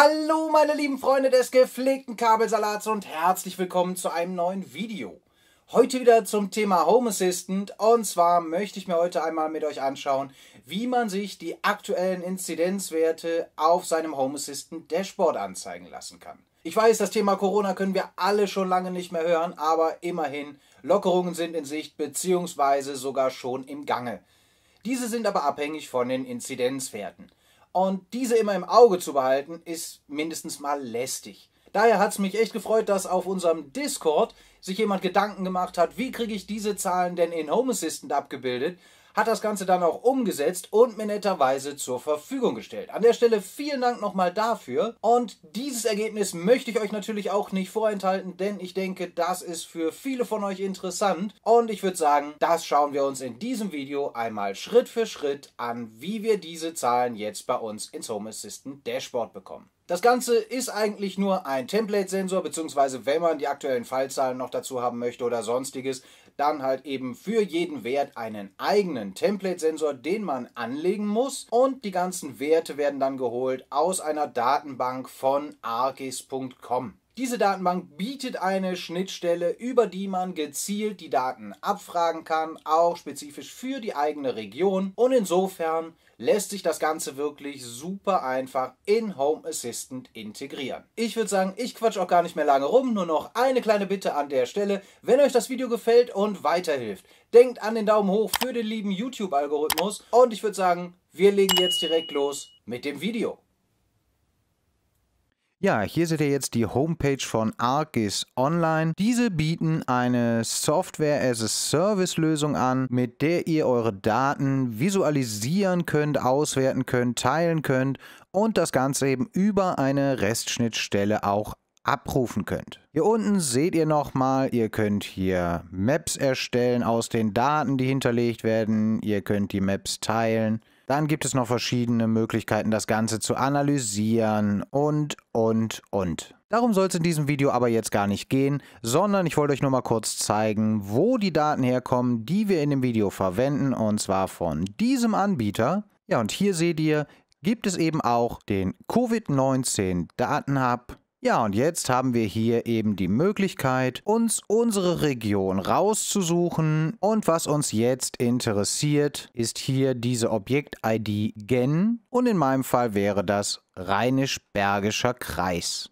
Hallo meine lieben Freunde des gepflegten Kabelsalats und herzlich willkommen zu einem neuen Video. Heute wieder zum Thema Home Assistant und zwar möchte ich mir heute einmal mit euch anschauen, wie man sich die aktuellen Inzidenzwerte auf seinem Home Assistant Dashboard anzeigen lassen kann. Ich weiß, das Thema Corona können wir alle schon lange nicht mehr hören, aber immerhin, Lockerungen sind in Sicht bzw. sogar schon im Gange. Diese sind aber abhängig von den Inzidenzwerten. Und diese immer im Auge zu behalten, ist mindestens mal lästig. Daher hat es mich echt gefreut, dass auf unserem Discord sich jemand Gedanken gemacht hat, wie kriege ich diese Zahlen denn in Home Assistant abgebildet hat das Ganze dann auch umgesetzt und mir netterweise zur Verfügung gestellt. An der Stelle vielen Dank nochmal dafür. Und dieses Ergebnis möchte ich euch natürlich auch nicht vorenthalten, denn ich denke, das ist für viele von euch interessant. Und ich würde sagen, das schauen wir uns in diesem Video einmal Schritt für Schritt an, wie wir diese Zahlen jetzt bei uns ins Home Assistant Dashboard bekommen. Das Ganze ist eigentlich nur ein Template-Sensor, beziehungsweise wenn man die aktuellen Fallzahlen noch dazu haben möchte oder sonstiges, dann halt eben für jeden Wert einen eigenen Template-Sensor, den man anlegen muss. Und die ganzen Werte werden dann geholt aus einer Datenbank von argis.com. Diese Datenbank bietet eine Schnittstelle, über die man gezielt die Daten abfragen kann, auch spezifisch für die eigene Region. Und insofern lässt sich das Ganze wirklich super einfach in Home Assistant integrieren. Ich würde sagen, ich quatsch auch gar nicht mehr lange rum, nur noch eine kleine Bitte an der Stelle. Wenn euch das Video gefällt und weiterhilft, denkt an den Daumen hoch für den lieben YouTube-Algorithmus. Und ich würde sagen, wir legen jetzt direkt los mit dem Video. Ja, hier seht ihr jetzt die Homepage von ArcGIS Online. Diese bieten eine Software-as-a-Service-Lösung an, mit der ihr eure Daten visualisieren könnt, auswerten könnt, teilen könnt und das Ganze eben über eine Restschnittstelle auch abrufen könnt. Hier unten seht ihr nochmal, ihr könnt hier Maps erstellen aus den Daten, die hinterlegt werden. Ihr könnt die Maps teilen. Dann gibt es noch verschiedene Möglichkeiten, das Ganze zu analysieren und, und, und. Darum soll es in diesem Video aber jetzt gar nicht gehen, sondern ich wollte euch nur mal kurz zeigen, wo die Daten herkommen, die wir in dem Video verwenden, und zwar von diesem Anbieter. Ja, und hier seht ihr, gibt es eben auch den Covid-19 Datenhub ja, und jetzt haben wir hier eben die Möglichkeit, uns unsere Region rauszusuchen. Und was uns jetzt interessiert, ist hier diese Objekt-ID Gen. Und in meinem Fall wäre das Rheinisch-Bergischer Kreis.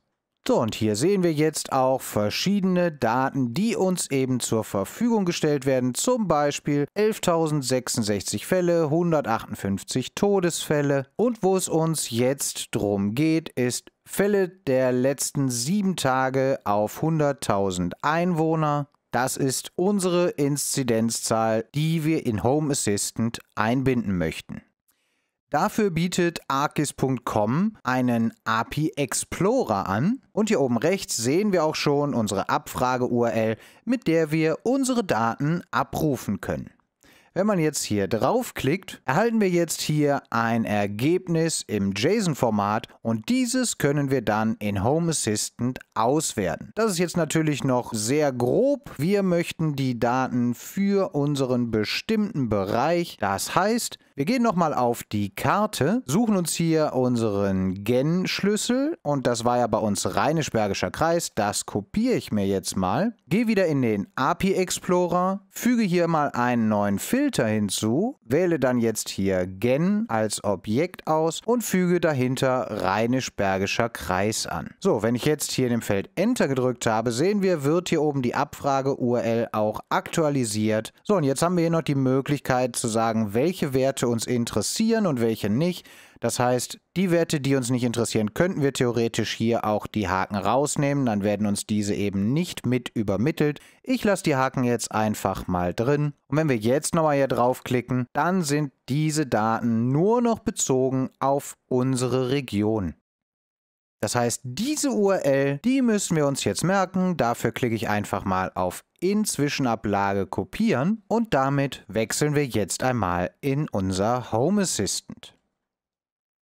So, und hier sehen wir jetzt auch verschiedene Daten, die uns eben zur Verfügung gestellt werden. Zum Beispiel 11.066 Fälle, 158 Todesfälle. Und wo es uns jetzt drum geht, ist Fälle der letzten sieben Tage auf 100.000 Einwohner. Das ist unsere Inzidenzzahl, die wir in Home Assistant einbinden möchten. Dafür bietet arcis.com einen API Explorer an und hier oben rechts sehen wir auch schon unsere Abfrage-URL, mit der wir unsere Daten abrufen können. Wenn man jetzt hier draufklickt, erhalten wir jetzt hier ein Ergebnis im JSON-Format und dieses können wir dann in Home Assistant auswerten. Das ist jetzt natürlich noch sehr grob. Wir möchten die Daten für unseren bestimmten Bereich, das heißt, wir gehen nochmal auf die Karte, suchen uns hier unseren Gen-Schlüssel und das war ja bei uns Rheinisch-Bergischer Kreis. Das kopiere ich mir jetzt mal. Gehe wieder in den API Explorer, füge hier mal einen neuen Filter hinzu, wähle dann jetzt hier Gen als Objekt aus und füge dahinter Rheinisch-Bergischer Kreis an. So, wenn ich jetzt hier in dem Feld Enter gedrückt habe, sehen wir, wird hier oben die Abfrage-URL auch aktualisiert. So, und jetzt haben wir hier noch die Möglichkeit zu sagen, welche Werte Werte uns interessieren und welche nicht. Das heißt, die Werte, die uns nicht interessieren, könnten wir theoretisch hier auch die Haken rausnehmen, dann werden uns diese eben nicht mit übermittelt. Ich lasse die Haken jetzt einfach mal drin. Und wenn wir jetzt nochmal hier draufklicken, dann sind diese Daten nur noch bezogen auf unsere Region. Das heißt, diese URL, die müssen wir uns jetzt merken. Dafür klicke ich einfach mal auf Inzwischenablage kopieren und damit wechseln wir jetzt einmal in unser Home Assistant.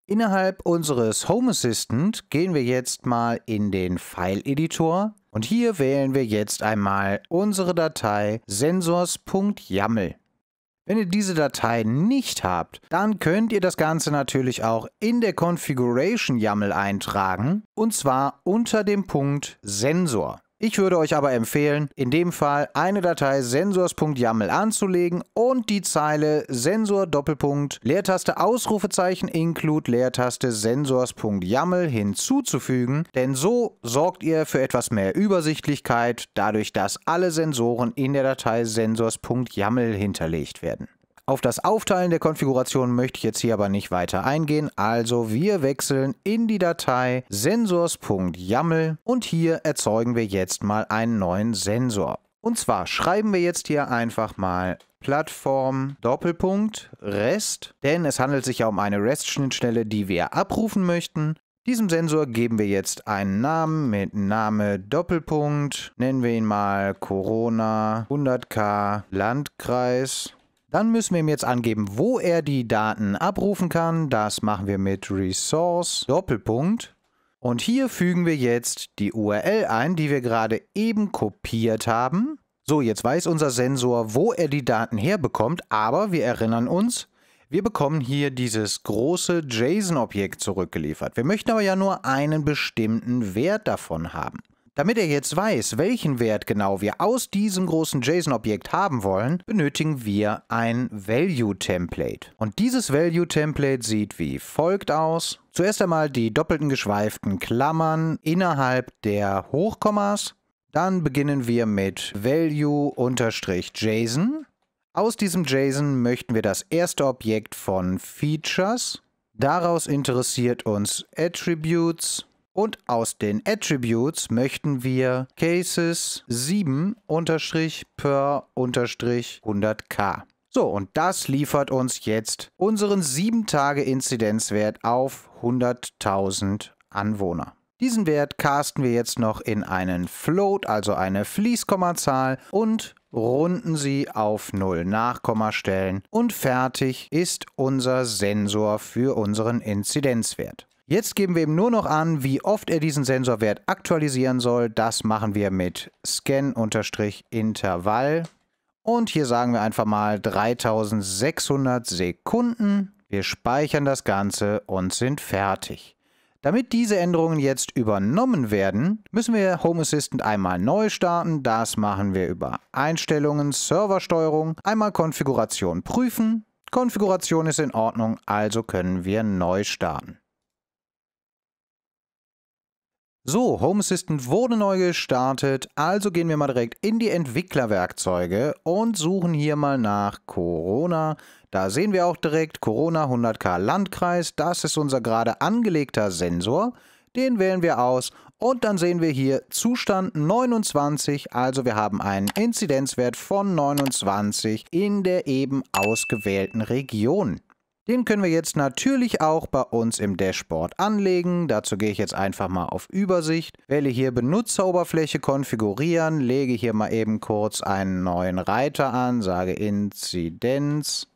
Innerhalb unseres Home Assistant gehen wir jetzt mal in den File-Editor und hier wählen wir jetzt einmal unsere Datei sensors.yaml. Wenn ihr diese Datei nicht habt, dann könnt ihr das Ganze natürlich auch in der Configuration YAML eintragen und zwar unter dem Punkt Sensor. Ich würde euch aber empfehlen, in dem Fall eine Datei sensors.yaml anzulegen und die Zeile sensor Doppelpunkt Leertaste Ausrufezeichen include Leertaste sensors.yaml hinzuzufügen, denn so sorgt ihr für etwas mehr Übersichtlichkeit, dadurch dass alle Sensoren in der Datei sensors.yaml hinterlegt werden. Auf das Aufteilen der Konfiguration möchte ich jetzt hier aber nicht weiter eingehen, also wir wechseln in die Datei sensors.yaml und hier erzeugen wir jetzt mal einen neuen Sensor. Und zwar schreiben wir jetzt hier einfach mal Plattform Doppelpunkt REST, denn es handelt sich ja um eine REST-Schnittstelle, die wir abrufen möchten. Diesem Sensor geben wir jetzt einen Namen mit Name Doppelpunkt, nennen wir ihn mal Corona 100k Landkreis dann müssen wir ihm jetzt angeben, wo er die Daten abrufen kann. Das machen wir mit Resource Doppelpunkt. Und hier fügen wir jetzt die URL ein, die wir gerade eben kopiert haben. So, jetzt weiß unser Sensor, wo er die Daten herbekommt, aber wir erinnern uns, wir bekommen hier dieses große JSON-Objekt zurückgeliefert. Wir möchten aber ja nur einen bestimmten Wert davon haben. Damit er jetzt weiß, welchen Wert genau wir aus diesem großen JSON-Objekt haben wollen, benötigen wir ein Value-Template. Und dieses Value-Template sieht wie folgt aus. Zuerst einmal die doppelten geschweiften Klammern innerhalb der Hochkommas. Dann beginnen wir mit value-json. Aus diesem JSON möchten wir das erste Objekt von Features. Daraus interessiert uns Attributes. Und aus den Attributes möchten wir Cases 7-per-100k. So, und das liefert uns jetzt unseren 7-Tage-Inzidenzwert auf 100.000 Anwohner. Diesen Wert casten wir jetzt noch in einen Float, also eine Fließkommazahl und runden sie auf 0 Nachkommastellen und fertig ist unser Sensor für unseren Inzidenzwert. Jetzt geben wir ihm nur noch an, wie oft er diesen Sensorwert aktualisieren soll. Das machen wir mit Scan-Intervall. Und hier sagen wir einfach mal 3600 Sekunden. Wir speichern das Ganze und sind fertig. Damit diese Änderungen jetzt übernommen werden, müssen wir Home Assistant einmal neu starten. Das machen wir über Einstellungen, Serversteuerung, einmal Konfiguration prüfen. Konfiguration ist in Ordnung, also können wir neu starten. So, Home Assistant wurde neu gestartet, also gehen wir mal direkt in die Entwicklerwerkzeuge und suchen hier mal nach Corona. Da sehen wir auch direkt Corona 100k Landkreis, das ist unser gerade angelegter Sensor. Den wählen wir aus und dann sehen wir hier Zustand 29, also wir haben einen Inzidenzwert von 29 in der eben ausgewählten Region. Den können wir jetzt natürlich auch bei uns im Dashboard anlegen. Dazu gehe ich jetzt einfach mal auf Übersicht, wähle hier Benutzeroberfläche konfigurieren, lege hier mal eben kurz einen neuen Reiter an, sage Inzidenz,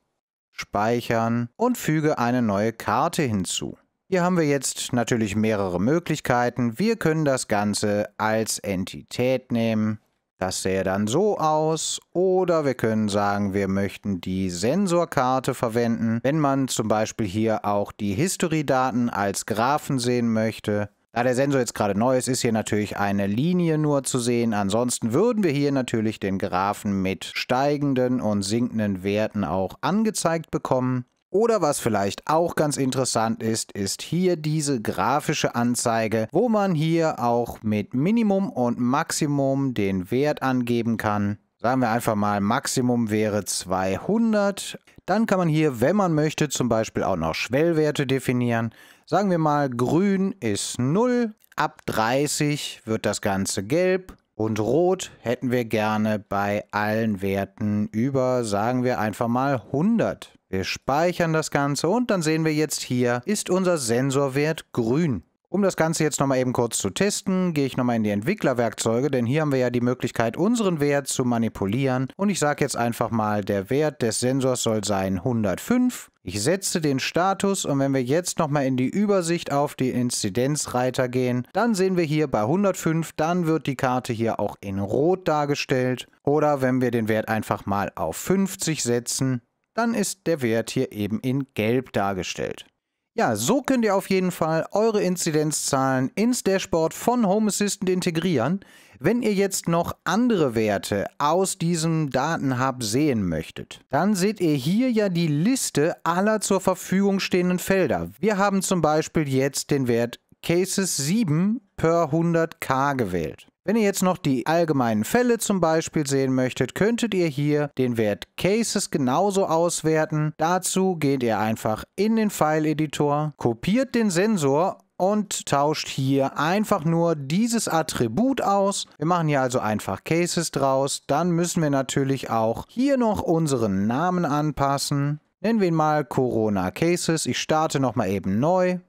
speichern und füge eine neue Karte hinzu. Hier haben wir jetzt natürlich mehrere Möglichkeiten. Wir können das Ganze als Entität nehmen das sähe dann so aus oder wir können sagen, wir möchten die Sensorkarte verwenden, wenn man zum Beispiel hier auch die History-Daten als Graphen sehen möchte. Da der Sensor jetzt gerade neu ist, ist hier natürlich eine Linie nur zu sehen. Ansonsten würden wir hier natürlich den Graphen mit steigenden und sinkenden Werten auch angezeigt bekommen. Oder was vielleicht auch ganz interessant ist, ist hier diese grafische Anzeige, wo man hier auch mit Minimum und Maximum den Wert angeben kann. Sagen wir einfach mal, Maximum wäre 200. Dann kann man hier, wenn man möchte, zum Beispiel auch noch Schwellwerte definieren. Sagen wir mal, grün ist 0, ab 30 wird das Ganze gelb, und rot hätten wir gerne bei allen Werten über, sagen wir einfach mal 100. Wir speichern das Ganze und dann sehen wir jetzt hier, ist unser Sensorwert grün. Um das Ganze jetzt nochmal eben kurz zu testen, gehe ich nochmal in die Entwicklerwerkzeuge, denn hier haben wir ja die Möglichkeit, unseren Wert zu manipulieren. Und ich sage jetzt einfach mal, der Wert des Sensors soll sein 105. Ich setze den Status und wenn wir jetzt nochmal in die Übersicht auf die Inzidenzreiter gehen, dann sehen wir hier bei 105, dann wird die Karte hier auch in Rot dargestellt. Oder wenn wir den Wert einfach mal auf 50 setzen, dann ist der Wert hier eben in Gelb dargestellt. Ja, so könnt ihr auf jeden Fall eure Inzidenzzahlen ins Dashboard von Home Assistant integrieren. Wenn ihr jetzt noch andere Werte aus diesem Datenhub sehen möchtet, dann seht ihr hier ja die Liste aller zur Verfügung stehenden Felder. Wir haben zum Beispiel jetzt den Wert Cases 7 per 100k gewählt. Wenn ihr jetzt noch die allgemeinen Fälle zum Beispiel sehen möchtet, könntet ihr hier den Wert Cases genauso auswerten. Dazu geht ihr einfach in den File-Editor, kopiert den Sensor und tauscht hier einfach nur dieses Attribut aus. Wir machen hier also einfach Cases draus. Dann müssen wir natürlich auch hier noch unseren Namen anpassen. Nennen wir ihn mal Corona Cases. Ich starte nochmal eben neu.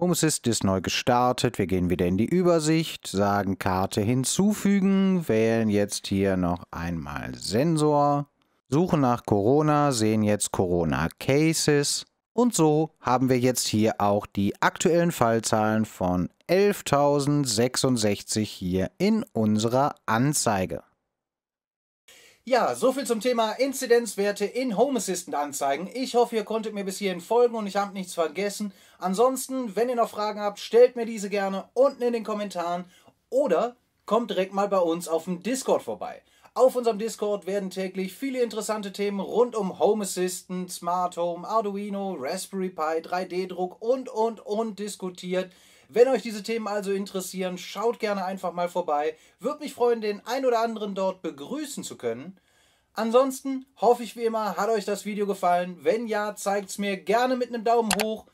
Homesist ist neu gestartet. Wir gehen wieder in die Übersicht, sagen Karte hinzufügen, wählen jetzt hier noch einmal Sensor, suchen nach Corona, sehen jetzt Corona Cases. Und so haben wir jetzt hier auch die aktuellen Fallzahlen von 11.066 hier in unserer Anzeige. Ja, soviel zum Thema Inzidenzwerte in Home Assistant anzeigen. Ich hoffe, ihr konntet mir bis hierhin folgen und ich habe nichts vergessen. Ansonsten, wenn ihr noch Fragen habt, stellt mir diese gerne unten in den Kommentaren oder kommt direkt mal bei uns auf dem Discord vorbei. Auf unserem Discord werden täglich viele interessante Themen rund um Home Assistant, Smart Home, Arduino, Raspberry Pi, 3D-Druck und, und, und diskutiert. Wenn euch diese Themen also interessieren, schaut gerne einfach mal vorbei. Würde mich freuen, den ein oder anderen dort begrüßen zu können. Ansonsten hoffe ich wie immer, hat euch das Video gefallen. Wenn ja, zeigt es mir gerne mit einem Daumen hoch.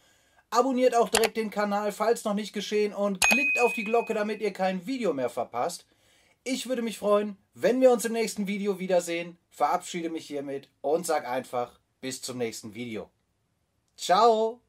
Abonniert auch direkt den Kanal, falls noch nicht geschehen und klickt auf die Glocke, damit ihr kein Video mehr verpasst. Ich würde mich freuen, wenn wir uns im nächsten Video wiedersehen. Verabschiede mich hiermit und sag einfach bis zum nächsten Video. Ciao!